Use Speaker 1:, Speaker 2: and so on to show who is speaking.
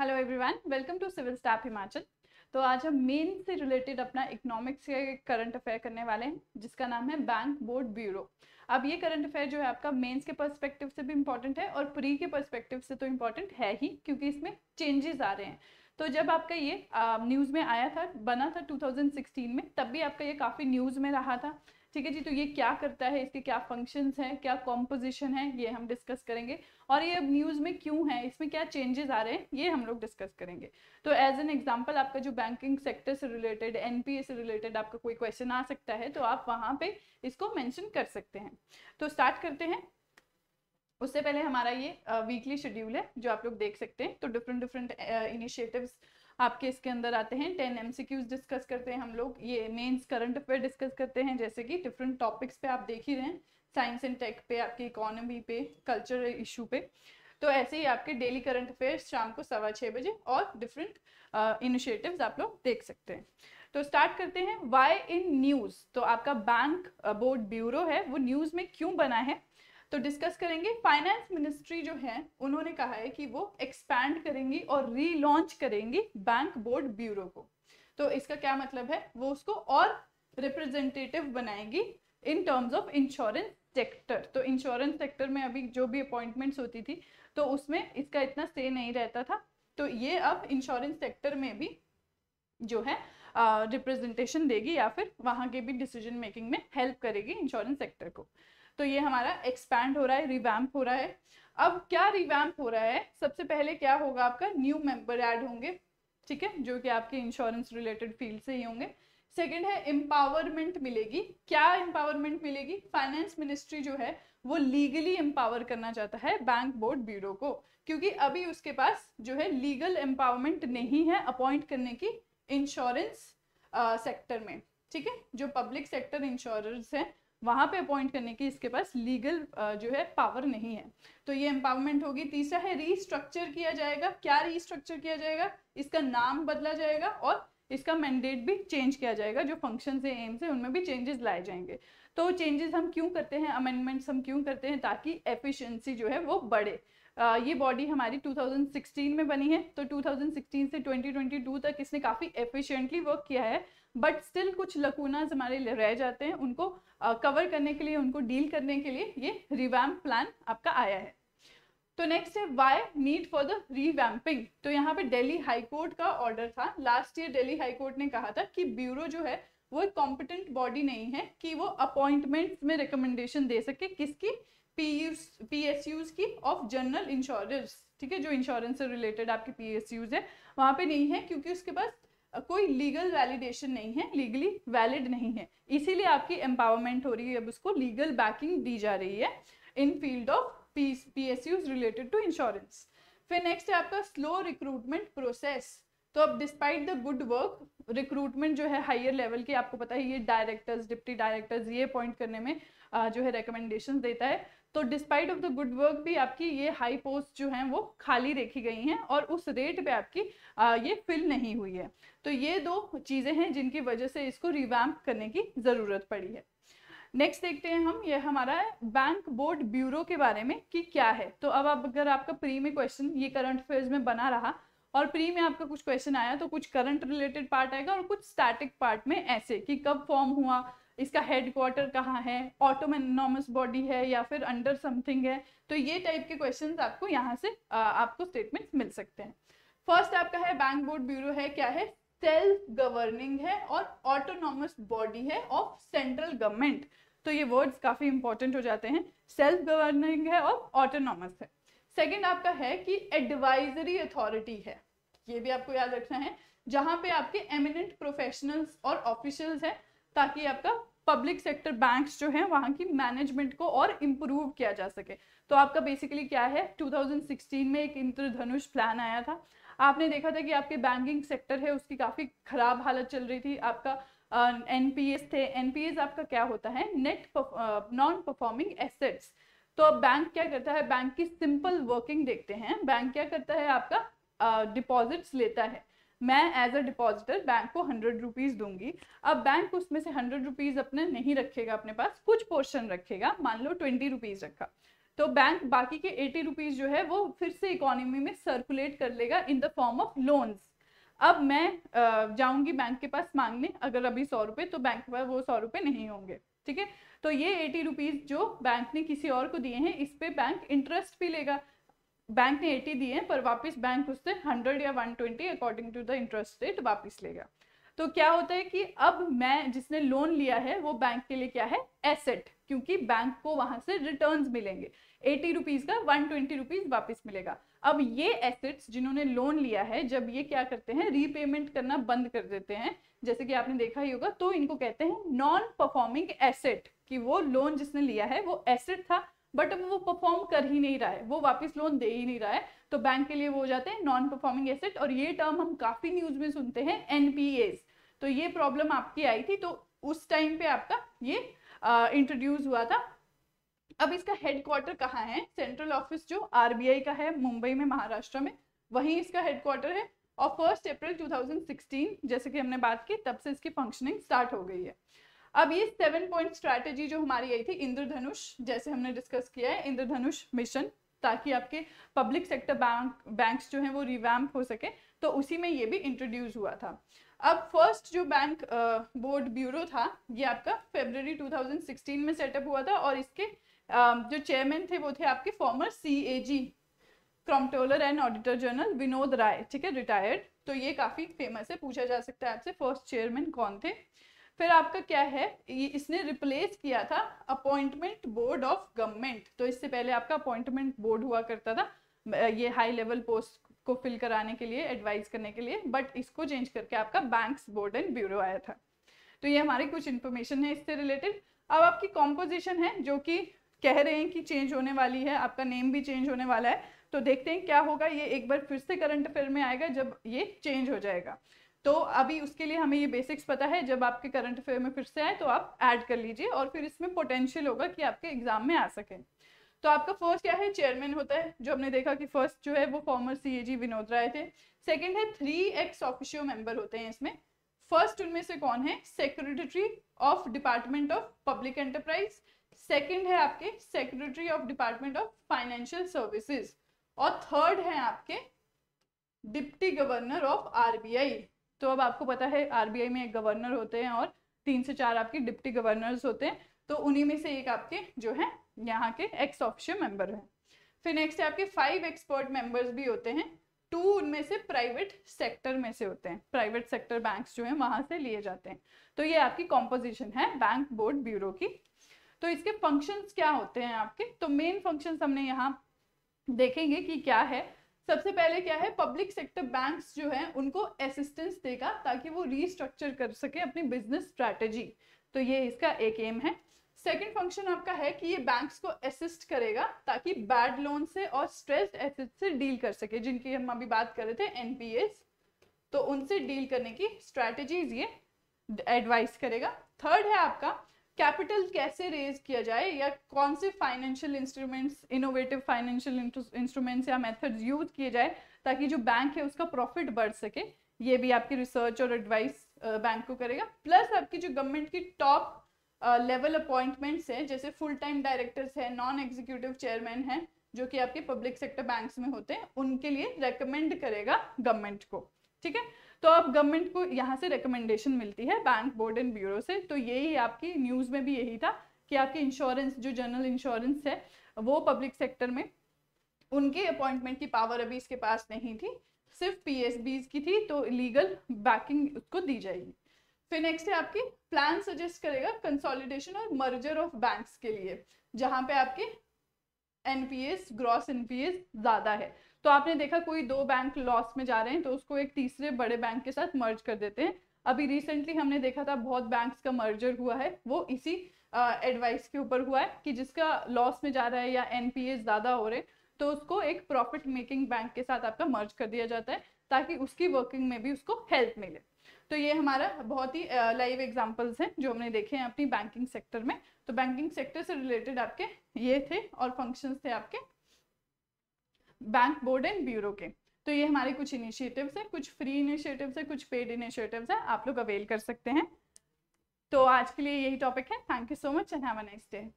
Speaker 1: hello everyone welcome to civil staff Himachal तो आज हम मेन से रिलेटेड अपना इकोनॉमिक्स के करंट अफेयर करने वाले हैं जिसका नाम है बैंक बोर्ड ब्यूरो अब ये करंट अफेयर जो है आपका मेंस के पर्सपेक्टिव से भी इम्पोर्टेंट है और प्री के पर्सपेक्टिव से तो इम्पोर्टेंट है ही क्योंकि इसमें चेंजेस आ रहे हैं तो जब आपका ये न्यूज़ में आया था बना था 2016 में तब भी आपका ये काफ़ी न्यूज़ में रहा था ठीक है जी तो ये क्या करता है इसके क्या फंक्शंस हैं क्या कॉम्पोजिशन है ये हम डिस्कस करेंगे और ये अब न्यूज़ में क्यों है इसमें क्या चेंजेस आ रहे हैं ये हम लोग डिस्कस करेंगे तो एज एन एग्जाम्पल आपका जो बैंकिंग सेक्टर से रिलेटेड एन से रिलेटेड आपका कोई क्वेश्चन आ सकता है तो आप वहाँ पे इसको मैंशन कर सकते हैं तो स्टार्ट करते हैं उससे पहले हमारा ये वीकली शेड्यूल है जो आप लोग देख सकते हैं तो डिफरेंट डिफरेंट इनिशिएटिव्स uh, आपके इसके अंदर आते हैं टेन एम डिस्कस करते हैं हम लोग ये मेन्स करंट अफेयर डिस्कस करते हैं जैसे कि डिफरेंट टॉपिक्स पे आप देख ही रहे हैं साइंस एंड टेक पे आपके इकोनॉमी पे कल्चर इशू पे तो ऐसे ही आपके डेली करंट अफेयर शाम को सवा छः बजे और डिफरेंट इनिशिएटिव्स आप लोग देख सकते हैं तो स्टार्ट करते हैं वाई इन न्यूज़ तो आपका बैंक बोर्ड ब्यूरो है वो न्यूज़ में क्यों बना है तो डिस्कस करेंगे फाइनेंस मिनिस्ट्री जो है उन्होंने कहा है कि वो एक्सपैंड करेंगी और रीलॉन्च करेंगी बैंक बोर्ड ब्यूरो को तो इसका क्या मतलब है वो उसको और रिप्रेजेंटेटिव बनाएगी in terms of insurance sector तो इंश्योरेंस सेक्टर में अभी जो भी अपॉइंटमेंट्स होती थी तो उसमें इसका इतना से नहीं रहता था तो ये अब इंश्योरेंस सेक्टर में भी जो है रिप्रेजेंटेशन uh, देगी या फिर वहाँ के भी डिसीजन मेकिंग में हेल्प करेगी इंश्योरेंस सेक्टर को तो ये हमारा एक्सपैंड हो रहा है रिवैम्प हो रहा है अब क्या रिवैम्प हो रहा है सबसे पहले क्या होगा आपका न्यू मेंबर ऐड होंगे ठीक है जो कि आपके इंश्योरेंस रिलेटेड फील्ड से ही होंगे सेकेंड है एम्पावरमेंट मिलेगी क्या एम्पावरमेंट मिलेगी फाइनेंस मिनिस्ट्री जो है वो लीगली एम्पावर करना चाहता है बैंक बोर्ड ब्यूरो को क्योंकि अभी उसके पास जो है लीगल एम्पावरमेंट नहीं है अपॉइंट करने की इंश्योरेंस सेक्टर में ठीक है जो पब्लिक सेक्टर इंश्योरेंस हैं वहाँ पे अपॉइंट करने की इसके पास लीगल जो है पावर नहीं है तो ये एम्पावरमेंट होगी तीसरा है रीस्ट्रक्चर किया जाएगा क्या रीस्ट्रक्चर किया जाएगा इसका नाम बदला जाएगा और इसका मैंडेट भी चेंज किया जाएगा जो फंक्शन है एम्स है उनमें भी चेंजेस लाए जाएंगे तो चेंजेस हम क्यों करते हैं अमेंडमेंट्स हम क्यों करते हैं ताकि एफिशिएंसी जो है वो बढ़े ये बॉडी हमारी 2016 में बनी है तो 2016 से 2022 तक इसने काफ़ी एफिशिएंटली वर्क किया है बट स्टिल कुछ लकूनाज हमारे लिए रह जाते हैं उनको कवर uh, करने के लिए उनको डील करने के लिए ये रिवैम प्लान आपका आया है तो नेक्स्ट है why need for the revamping तो यहाँ पे दिल्ली हाई कोर्ट का ऑर्डर था last year Delhi high court ने कहा था कि ब्यूरो जो है वो एक कॉम्पिटेंट बॉडी नहीं है कि वो अपॉइंटमेंट्स में रिकमेंडेशन दे सके किसकी पी एस यूज की ऑफ जनरल इंश्योरेंस ठीक है जो इंश्योरेंस से रिलेटेड आपके पी एस यूज है वहाँ पे नहीं है क्योंकि उसके पास कोई लीगल वैलिडेशन नहीं है लीगली वैलिड नहीं है इसीलिए आपकी एम्पावरमेंट हो रही है अब उसको लीगल बैकिंग दी जा रही है in field of P S Us related to insurance फिर नेक्स्ट है आपका स्लो रिक्रूटमेंट प्रोसेस तो अब despite the good work recruitment जो है हायर लेवल की आपको पता है ये डायरेक्टर्स डिप्टी डायरेक्टर्स ये अपॉइंट करने में जो है रिकमेंडेशन देता है तो despite of the good work भी आपकी ये हाई पोस्ट जो हैं वो खाली रखी गई हैं और उस रेट पे आपकी ये फिल नहीं हुई है तो ये दो चीज़ें हैं जिनकी वजह से इसको रिवैम्प करने की ज़रूरत पड़ी है नेक्स्ट देखते हैं हम ये हमारा बैंक बोर्ड ब्यूरो के बारे में कि क्या है तो अब आप अगर आपका प्री में क्वेश्चन ये करंट अफेयर्स में बना रहा और प्री में आपका कुछ क्वेश्चन आया तो कुछ करंट रिलेटेड पार्ट आएगा और कुछ स्टैटिक पार्ट में ऐसे कि कब फॉर्म हुआ इसका हेड क्वार्टर कहाँ है ऑटोमेनॉमस बॉडी है या फिर अंडर समथिंग है तो ये टाइप के क्वेश्चन आपको यहाँ से आपको स्टेटमेंट मिल सकते हैं फर्स्ट आपका है बैंक बोर्ड ब्यूरो है क्या है सेल्फ गवर्निंग है और ऑटोनॉमस बॉडी है ऑफ सेंट्रल गवर्नमेंट तो ये वर्ड्स काफ़ी इंपॉर्टेंट हो जाते हैं सेल्फ गवर्निंग है और ऑटोनॉमस है सेकेंड आपका है कि एडवाइजरी अथॉरिटी है ये भी आपको याद रखना है जहां पे आपके एमिनेंट प्रोफेशनल्स और ऑफिशियल्स हैं ताकि आपका पब्लिक सेक्टर बैंक्स जो हैं वहाँ की मैनेजमेंट को और इम्प्रूव किया जा सके तो आपका बेसिकली क्या है 2016 में एक इंद्रधनुष प्लान आया था आपने देखा था कि आपके बैंकिंग सेक्टर है उसकी काफ़ी ख़राब हालत चल रही थी आपका एन uh, थे एन आपका क्या होता है नेट नॉन परफॉर्मिंग एसेट्स तो अब बैंक क्या करता है बैंक की सिंपल वर्किंग देखते हैं बैंक क्या करता है आपका डिपॉजिट्स uh, लेता है मैं एज अ डिपॉजिटर बैंक को हंड्रेड रुपीज़ दूंगी अब बैंक उसमें से हंड्रेड रुपीज़ अपने नहीं रखेगा अपने पास कुछ पोर्शन रखेगा मान लो ट्वेंटी रुपीज़ रखा तो बैंक बाकी के एटी रुपीज़ जो है वो फिर से इकोनॉमी में सर्कुलेट कर लेगा in the form of loans अब मैं जाऊंगी बैंक के पास मांगने अगर अभी सौ रुपए तो बैंक के पास वो सौ रुपए नहीं होंगे ठीक है तो ये एटी रुपीज़ जो बैंक ने किसी और को दिए हैं इस पे बैंक इंटरेस्ट भी लेगा बैंक ने 80 दिए पर वापस बैंक उससे 100 या 120 according to the interest rate वापस ले गया तो क्या होता है कि अब मैं जिसने लोन लिया है वो बैंक के लिए क्या है एसेट क्योंकि बैंक को वहां से रिटर्न मिलेंगे एटी रुपीज का वन ट्वेंटी रुपीज वापिस मिलेगा अब ये एसेट्स जिन्होंने लोन लिया है जब ये क्या करते हैं रीपेमेंट करना बंद कर देते हैं जैसे कि आपने देखा ही होगा तो इनको कहते हैं नॉन परफॉर्मिंग एसेट कि वो लोन जिसने लिया है वो एसेट था बट अब वो परफॉर्म कर ही नहीं रहा है वो वापस लोन दे ही नहीं रहा है तो बैंक के लिए वो हो जाते हैं नॉन परफॉर्मिंग एसेट और ये टर्म हम काफ़ी न्यूज़ में सुनते हैं एनपीएस तो ये प्रॉब्लम आपकी आई थी तो उस टाइम पे आपका ये इंट्रोड्यूस हुआ था अब इसका हेडक्वार्टर कहाँ है सेंट्रल ऑफिस जो आरबीआई का है मुंबई में महाराष्ट्र में वहीं इसका हेडक्वार्टर है और फर्स्ट अप्रैल 2016 जैसे कि हमने बात की तब से इसकी फंक्शनिंग स्टार्ट हो गई है अब ये सेवन पॉइंट स्ट्रैटेजी जो हमारी आई थी इंद्रधनुष जैसे हमने डिस्कस किया है इंद्रधनुष मिशन ताकि आपके पब्लिक सेक्टर बैंक बैंक्स जो हैं वो रिवैम्प हो सके तो उसी में ये भी इंट्रोड्यूस हुआ था अब फर्स्ट जो बैंक बोर्ड ब्यूरो था ये आपका फेबररी 2016 में सेटअप हुआ था और इसके uh, जो चेयरमैन थे वो थे आपके former C A G controller and auditor general Vinod Rai ठीक है रिटायर्ड तो ये काफ़ी फेमस है पूछा जा सकता है आपसे फर्स्ट चेयरमैन कौन थे फिर आपका क्या है इसने रिप्लेस किया था अपॉइंटमेंट बोर्ड ऑफ गवर्नमेंट तो इससे पहले आपका अपॉइंटमेंट बोर्ड हुआ करता था ये हाई लेवल पोस्ट को फिल कराने के लिए एडवाइज करने के लिए बट इसको चेंज करके आपका बैंक्स बोर्ड एंड ब्यूरो आया था तो ये हमारी कुछ इन्फॉर्मेशन है इससे रिलेटेड अब आपकी कॉम्पोजिशन है जो कि कह रहे हैं कि चेंज होने वाली है आपका नेम भी चेंज होने वाला है तो देखते हैं क्या होगा ये एक बार फिर से करंट अफेयर में आएगा जब ये चेंज हो जाएगा तो अभी उसके लिए हमें ये बेसिक्स पता है जब आपके करंट अफेयर में फिर से आए तो आप ऐड कर लीजिए और फिर इसमें पोटेंशियल होगा कि आपके एग्जाम में आ सके तो आपका फर्स्ट क्या है चेयरमैन होता है जो हमने देखा कि फर्स्ट जो है वो फॉर्मर जी विनोद राय थे सेकेंड है थ्री एक्स ऑफिशियो मेंबर होते हैं इसमें फर्स्ट उनमें से कौन है secretary of department of public enterprise second है आपके secretary of department of financial services और थर्ड है आपके डिप्टी गवर्नर ऑफ आरबीआई तो अब आपको पता है आरबीआई में एक गवर्नर होते हैं और तीन से चार आपके डिप्टी गवर्नर्स होते हैं तो उन्हीं में से एक आपके जो है यहाँ के एक्स ऑफिशियल मेंबर हैं फिर नेक्स्ट है आपके फाइव एक्सपर्ट मेंबर्स भी होते हैं टू उनमें से प्राइवेट सेक्टर में से होते हैं प्राइवेट सेक्टर बैंक्स जो हैं वहाँ से लिए जाते हैं तो ये आपकी कॉम्पोजिशन है बैंक बोर्ड ब्यूरो की तो इसके फंक्शंस क्या होते हैं आपके तो मेन फंक्शंस हमने यहाँ देखेंगे कि क्या है सबसे पहले क्या है पब्लिक सेक्टर बैंक्स जो हैं उनको असिस्टेंस देगा ताकि वो रीस्ट्रक्चर कर सके अपनी बिजनेस स्ट्रैटेजी तो ये इसका एक एम है सेकंड फंक्शन आपका है कि ये बैंक्स को असिस्ट करेगा ताकि बैड लोन से और स्ट्रेस्ड एसेट से डील कर सके जिनकी हम अभी बात कर रहे थे एनपीएस तो उनसे डील करने की स्ट्रैटेजीज ये एडवाइस करेगा थर्ड है आपका कैपिटल कैसे रेज किया जाए या कौन से financial instruments innovative financial instruments या मेथड्स यूज किए जाए ताकि जो बैंक है उसका प्रॉफिट बढ़ सके ये भी आपकी रिसर्च और एडवाइस बैंक को करेगा प्लस आपकी जो गवर्नमेंट की टॉप लेवल अपॉइंटमेंट्स हैं जैसे फुल टाइम डायरेक्टर्स हैं नॉन एग्जीक्यूटिव चेयरमैन हैं जो कि आपके पब्लिक सेक्टर बैंक्स में होते हैं उनके लिए रेकमेंड करेगा गवर्नमेंट को ठीक है तो अब गवर्नमेंट को यहाँ से रिकमेंडेशन मिलती है बैंक बोर्ड एंड ब्यूरो से तो यही आपकी न्यूज़ में भी यही था कि आपके इंश्योरेंस जो जनरल इंश्योरेंस है वो पब्लिक सेक्टर में उनके अपॉइंटमेंट की पावर अभी इसके पास नहीं थी सिर्फ पी की थी तो लीगल बैकिंग उसको दी जाएगी फिर नेक्स्ट है आपकी प्लान सजेस्ट करेगा कंसोलिडेशन और मर्जर ऑफ बैंक्स के लिए जहाँ पे आपके एनपीएस ग्रॉस एनपीएस ज़्यादा है तो आपने देखा कोई दो बैंक लॉस में जा रहे हैं तो उसको एक तीसरे बड़े बैंक के साथ मर्ज कर देते हैं अभी रिसेंटली हमने देखा था बहुत बैंक्स का मर्जर हुआ है वो इसी एडवाइस uh, के ऊपर हुआ है कि जिसका लॉस में जा रहा है या एन ज़्यादा हो रहे तो उसको एक प्रॉफिट मेकिंग बैंक के साथ आपका मर्ज कर दिया जाता है ताकि उसकी वर्किंग में भी उसको हेल्प मिले तो ये हमारा बहुत ही लाइव एग्जांपल्स हैं जो हमने देखे हैं अपनी बैंकिंग सेक्टर में तो बैंकिंग सेक्टर से रिलेटेड आपके ये थे और फंक्शंस थे आपके बैंक बोर्ड एंड ब्यूरो के तो ये हमारे कुछ इनिशिएटिव्स हैं कुछ फ्री इनिशिएटिव्स हैं कुछ पेड इनिशिएटिव्स हैं आप लोग अवेल कर सकते हैं तो आज के लिए यही टॉपिक है thank you so much and have a nice day